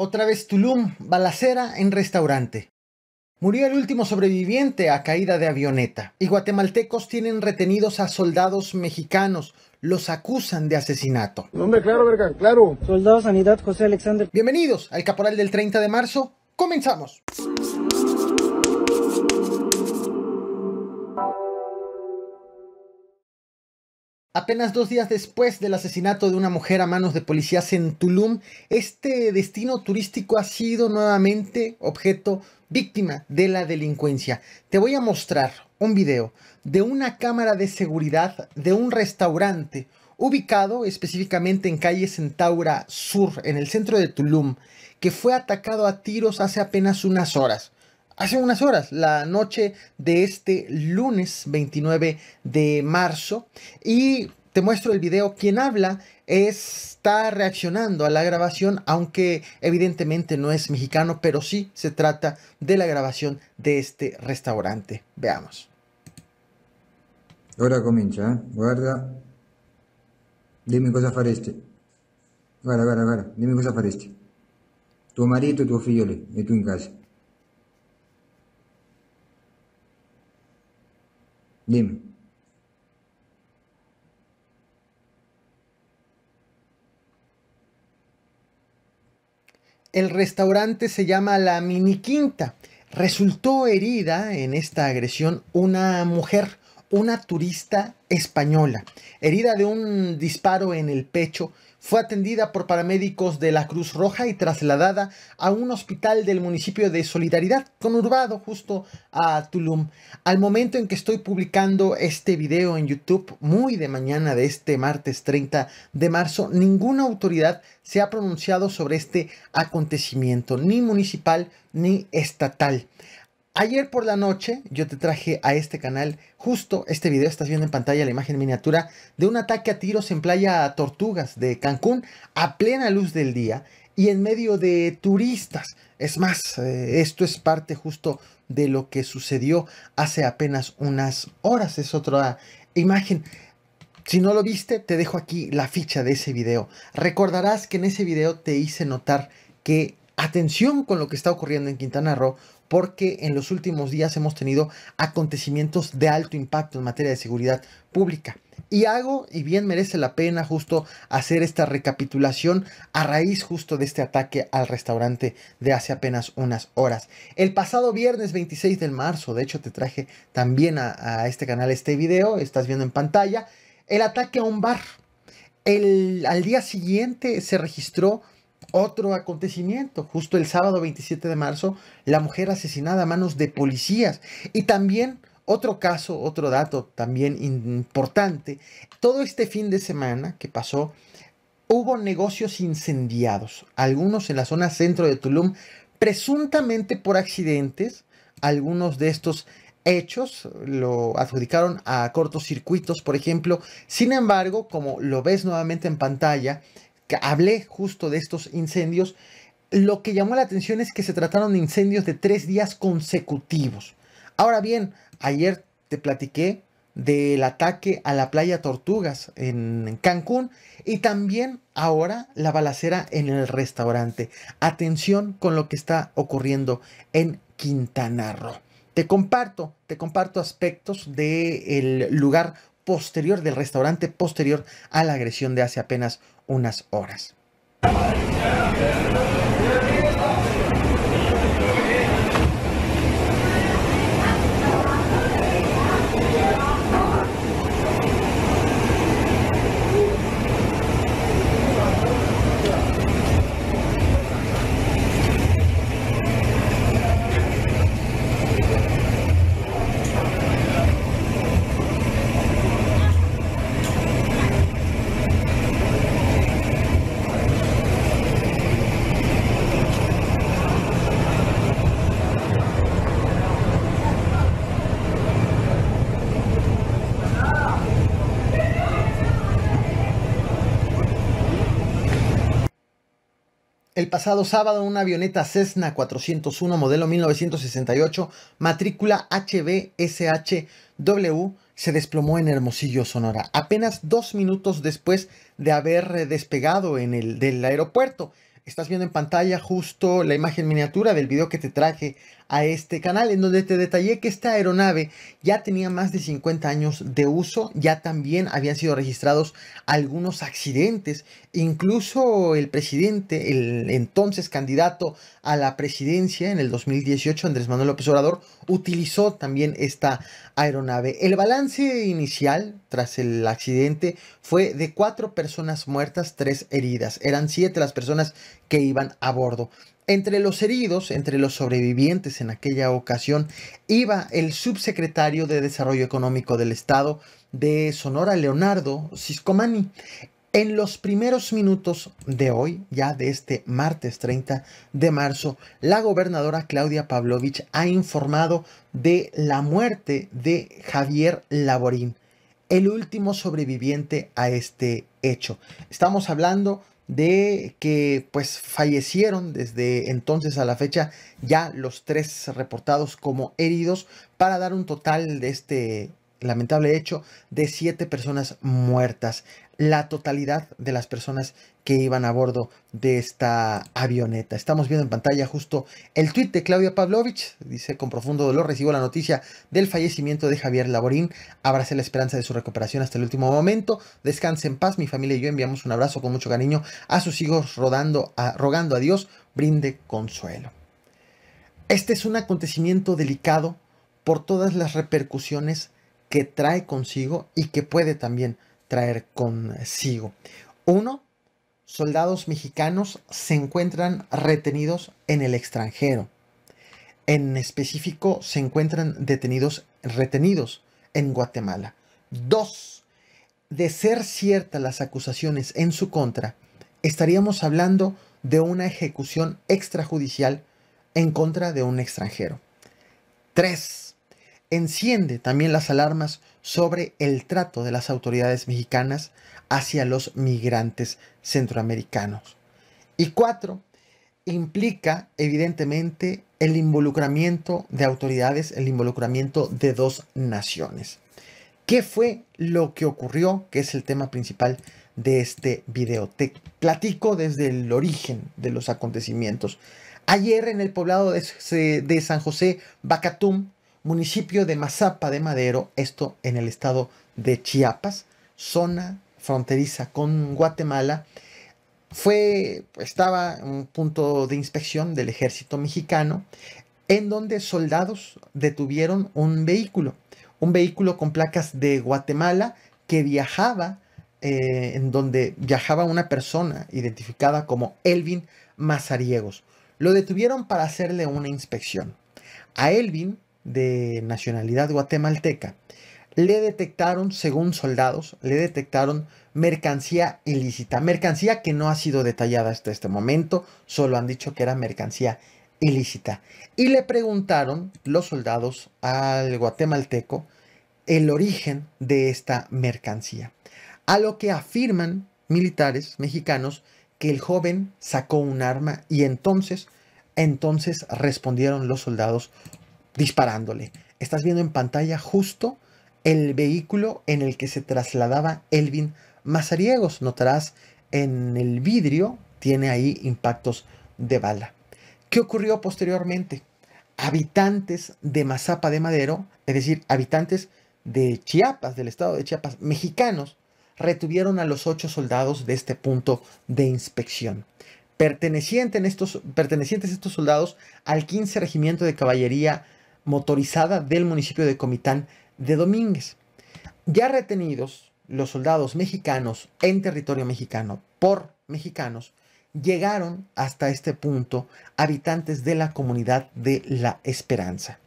Otra vez Tulum, balacera en restaurante. Murió el último sobreviviente a caída de avioneta. Y guatemaltecos tienen retenidos a soldados mexicanos. Los acusan de asesinato. Nombre claro, verga, claro. Soldado Sanidad José Alexander. Bienvenidos al Caporal del 30 de marzo. Comenzamos. Apenas dos días después del asesinato de una mujer a manos de policías en Tulum, este destino turístico ha sido nuevamente objeto víctima de la delincuencia. Te voy a mostrar un video de una cámara de seguridad de un restaurante ubicado específicamente en calle Centaura Sur, en el centro de Tulum, que fue atacado a tiros hace apenas unas horas hace unas horas, la noche de este lunes 29 de marzo. Y te muestro el video. Quien habla está reaccionando a la grabación, aunque evidentemente no es mexicano, pero sí se trata de la grabación de este restaurante. Veamos. Ahora comienza. eh? guarda. Dime cosa este. Guarda, guarda, guarda, Dime cosa fareste Tu marito y tu figlio y casa. El restaurante se llama La Mini Quinta. Resultó herida en esta agresión una mujer, una turista española, herida de un disparo en el pecho fue atendida por paramédicos de la Cruz Roja y trasladada a un hospital del municipio de Solidaridad, conurbado justo a Tulum. Al momento en que estoy publicando este video en YouTube, muy de mañana de este martes 30 de marzo, ninguna autoridad se ha pronunciado sobre este acontecimiento, ni municipal ni estatal. Ayer por la noche yo te traje a este canal justo este video, estás viendo en pantalla la imagen miniatura de un ataque a tiros en playa Tortugas de Cancún a plena luz del día y en medio de turistas. Es más, eh, esto es parte justo de lo que sucedió hace apenas unas horas. Es otra imagen. Si no lo viste, te dejo aquí la ficha de ese video. Recordarás que en ese video te hice notar que atención con lo que está ocurriendo en Quintana Roo porque en los últimos días hemos tenido acontecimientos de alto impacto en materia de seguridad pública. Y hago, y bien merece la pena justo hacer esta recapitulación a raíz justo de este ataque al restaurante de hace apenas unas horas. El pasado viernes 26 de marzo, de hecho te traje también a, este canal este video, estás viendo en pantalla, el ataque a un bar. El, al día siguiente se registró otro acontecimiento, justo el sábado 27 de marzo, la mujer asesinada a manos de policías. Y también otro caso, otro dato también importante, todo este fin de semana que pasó, hubo negocios incendiados, algunos en la zona centro de Tulum, presuntamente por accidentes, algunos de estos hechos lo adjudicaron a cortocircuitos, por ejemplo. Sin embargo, como lo ves nuevamente en pantalla, hablé justo de estos incendios, lo que llamó la atención es que se trataron de incendios de tres días consecutivos. Ahora bien, ayer te platiqué del ataque a la playa Tortugas en Cancún y también ahora la balacera en el restaurante. Atención con lo que está ocurriendo en Quintana Roo. Te comparto, te comparto aspectos del lugar posterior, del restaurante posterior a la agresión de hace apenas unas horas. El pasado sábado, una avioneta Cessna 401 modelo 1968, matrícula HBSHW, se desplomó en Hermosillo, Sonora, apenas dos minutos después de haber despegado en el, del aeropuerto. Estás viendo en pantalla justo la imagen miniatura del video que te traje a este canal en donde te detallé que esta aeronave ya tenía más de 50 años de uso, ya también habían sido registrados algunos accidentes, incluso el presidente, el entonces candidato a la presidencia en el 2018, Andrés Manuel López Obrador, utilizó también esta aeronave. El balance inicial tras el accidente fue de cuatro personas muertas, tres heridas. Eran siete las personas que iban a bordo. Entre los heridos, entre los sobrevivientes en aquella ocasión, iba el subsecretario de Desarrollo Económico del Estado de Sonora, Leonardo Ciscomani. En los primeros minutos de hoy, ya de este martes 30 de marzo, la gobernadora Claudia Pavlovich ha informado de la muerte de Javier Laborín, el último sobreviviente a este hecho. Estamos hablando de que pues fallecieron desde entonces a la fecha ya los tres reportados como heridos para dar un total de este lamentable hecho de siete personas muertas la totalidad de las personas que iban a bordo de esta avioneta. Estamos viendo en pantalla justo el tuit de Claudia Pavlovich. Dice, con profundo dolor recibo la noticia del fallecimiento de Javier Laborín. Abrace la esperanza de su recuperación hasta el último momento. Descanse en paz. Mi familia y yo enviamos un abrazo con mucho cariño a sus hijos rogando a Dios brinde consuelo. Este es un acontecimiento delicado por todas las repercusiones que trae consigo y que puede también traer consigo. Uno, soldados mexicanos se encuentran retenidos en el extranjero. En específico, se encuentran detenidos, retenidos en Guatemala. Dos, de ser ciertas las acusaciones en su contra, estaríamos hablando de una ejecución extrajudicial en contra de un extranjero. Tres, enciende también las alarmas sobre el trato de las autoridades mexicanas hacia los migrantes centroamericanos. Y cuatro, implica evidentemente el involucramiento de autoridades, el involucramiento de dos naciones. ¿Qué fue lo que ocurrió? Que es el tema principal de este video. Te platico desde el origen de los acontecimientos. Ayer en el poblado de, San José Bacatum, municipio de Mazapa de Madero, esto en el estado de Chiapas, zona fronteriza con Guatemala, fue, estaba un punto de inspección del ejército mexicano en donde soldados detuvieron un vehículo, un vehículo con placas de Guatemala que viajaba, eh, en donde viajaba una persona identificada como Elvin Mazariegos. Lo detuvieron para hacerle una inspección. A Elvin de nacionalidad guatemalteca, le detectaron, según soldados, le detectaron mercancía ilícita, mercancía que no ha sido detallada hasta este momento, solo han dicho que era mercancía ilícita. Y le preguntaron los soldados al guatemalteco el origen de esta mercancía, a lo que afirman militares mexicanos que el joven sacó un arma y entonces, entonces respondieron los soldados disparándole. Estás viendo en pantalla justo el vehículo en el que se trasladaba Elvin Mazariegos. Notarás en el vidrio, tiene ahí impactos de bala. ¿Qué ocurrió posteriormente? Habitantes de Mazapa de Madero, es decir, habitantes de Chiapas, del estado de Chiapas, mexicanos, retuvieron a los ocho soldados de este punto de inspección. Perteneciente en estos, pertenecientes estos soldados al 15 Regimiento de Caballería motorizada del municipio de Comitán de Domínguez. Ya retenidos los soldados mexicanos en territorio mexicano por mexicanos, llegaron hasta este punto habitantes de la comunidad de La Esperanza.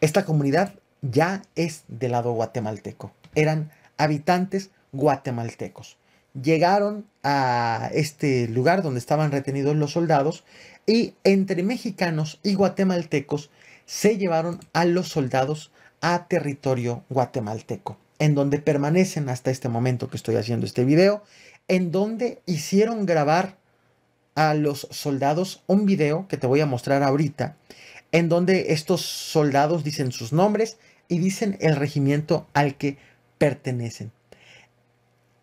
Esta comunidad ya es del lado guatemalteco. Eran habitantes guatemaltecos. Llegaron a este lugar donde estaban retenidos los soldados y entre mexicanos y guatemaltecos se llevaron a los soldados a territorio guatemalteco, en donde permanecen hasta este momento que estoy haciendo este video, en donde hicieron grabar a los soldados un video que te voy a mostrar ahorita, en donde estos soldados dicen sus nombres y dicen el regimiento al que pertenecen.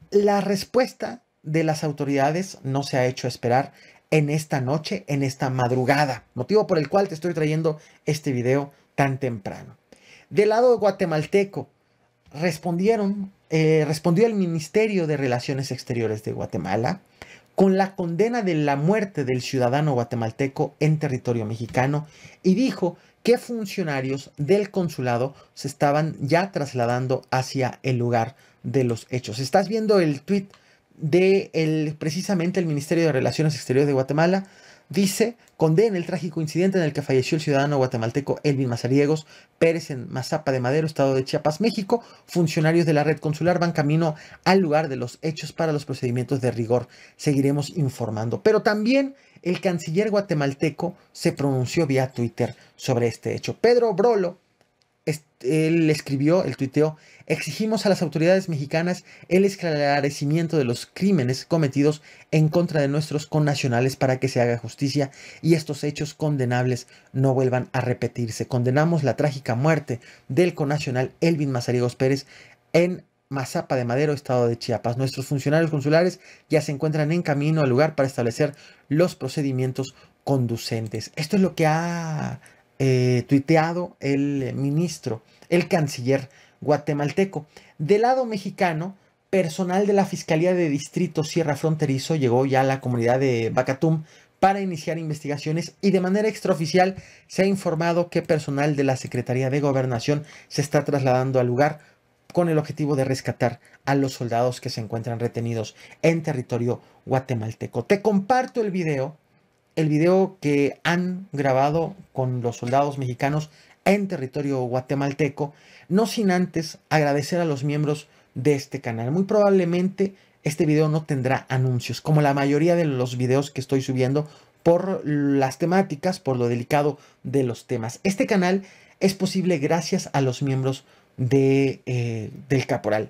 La respuesta de las autoridades no se ha hecho esperar en esta noche, en esta madrugada, motivo por el cual te estoy trayendo este video tan temprano. Del lado guatemalteco, respondieron, eh, respondió el Ministerio de Relaciones Exteriores de Guatemala con la condena de la muerte del ciudadano guatemalteco en territorio mexicano y dijo que funcionarios del consulado se estaban ya trasladando hacia el lugar de los hechos. Estás viendo el tweet de el, precisamente el Ministerio de Relaciones Exteriores de Guatemala dice, condena el trágico incidente en el que falleció el ciudadano guatemalteco Elvin Mazariegos Pérez en Mazapa de Madero, estado de Chiapas, México. Funcionarios de la red consular van camino al lugar de los hechos para los procedimientos de rigor. Seguiremos informando. Pero también el canciller guatemalteco se pronunció vía Twitter sobre este hecho. Pedro Brolo, él escribió, el tuiteo, exigimos a las autoridades mexicanas el esclarecimiento de los crímenes cometidos en contra de nuestros connacionales para que se haga justicia y estos hechos condenables no vuelvan a repetirse. Condenamos la trágica muerte del connacional Elvin Mazariegos Pérez en Mazapa de Madero, estado de Chiapas. Nuestros funcionarios consulares ya se encuentran en camino al lugar para establecer los procedimientos conducentes. Esto es lo que ha eh, tuiteado el eh, ministro, el canciller guatemalteco. Del lado mexicano, personal de la Fiscalía de Distrito Sierra Fronterizo llegó ya a la comunidad de Bacatum para iniciar investigaciones y de manera extraoficial se ha informado que personal de la Secretaría de Gobernación se está trasladando al lugar con el objetivo de rescatar a los soldados que se encuentran retenidos en territorio guatemalteco. Te comparto el video el video que han grabado con los soldados mexicanos en territorio guatemalteco, no sin antes agradecer a los miembros de este canal. Muy probablemente este video no tendrá anuncios, como la mayoría de los videos que estoy subiendo por las temáticas, por lo delicado de los temas. Este canal es posible gracias a los miembros de, eh, del Caporal.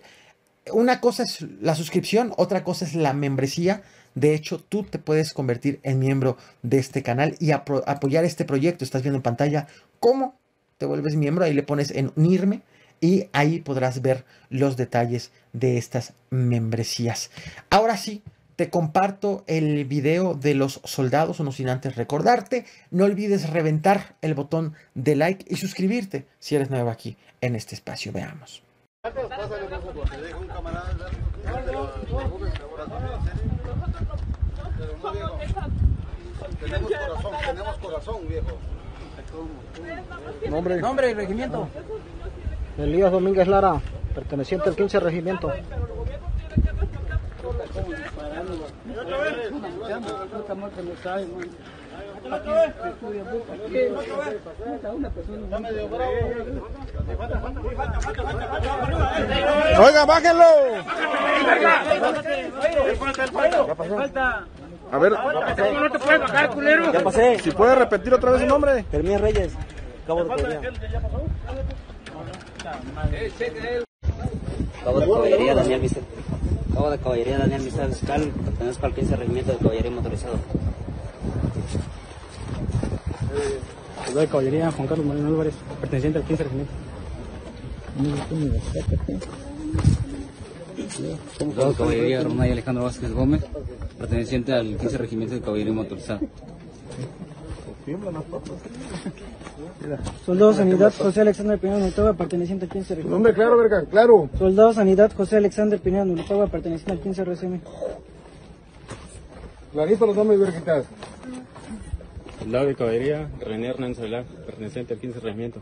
Una cosa es la suscripción, otra cosa es la membresía. De hecho, tú te puedes convertir en miembro de este canal y apoyar este proyecto. Estás viendo en pantalla cómo te vuelves miembro. Ahí le pones en unirme y ahí podrás ver los detalles de estas membresías. Ahora sí, te comparto el video de los soldados, no sin antes recordarte, no olvides reventar el botón de like y suscribirte si eres nuevo aquí en este espacio. Veamos. Pásale por te dejo un camarada, no lo preocupes, ahora también, Tenemos corazón, tenemos corazón, viejo. Nombre. Nombre y regimiento. Elías Domínguez Lara, perteneciente al 15 regimiento. Oiga, bájenlo. A ver. No te puedes bajar, culero. Ya pasé. Si puede repetir otra vez su nombre. Fermín Reyes. Cabo de Caballería. Cabo de Caballería, Daniel Misal. Cabo de Caballería, Daniel Vicente Pertenezco al 15 Regimiento de Caballería Motorizado. Cabo de Caballería, Juan Carlos Moreno Álvarez. Perteneciente al 15 Regimiento. Soldado de Caballería Ronay Alejandro Vázquez Gómez, perteneciente al 15 Regimiento de Caballería Motorizada. Soldado Sanidad José Alexander Pineda Nulitagua, perteneciente al 15 Regimiento. Nombre claro, verga, claro. Soldado Sanidad José Alexander Pineda Nulitagua, perteneciente al 15 RCM. Clarito los nombres, vergitas. Soldado de Caballería René Hernández Solá, perteneciente al 15 Regimiento.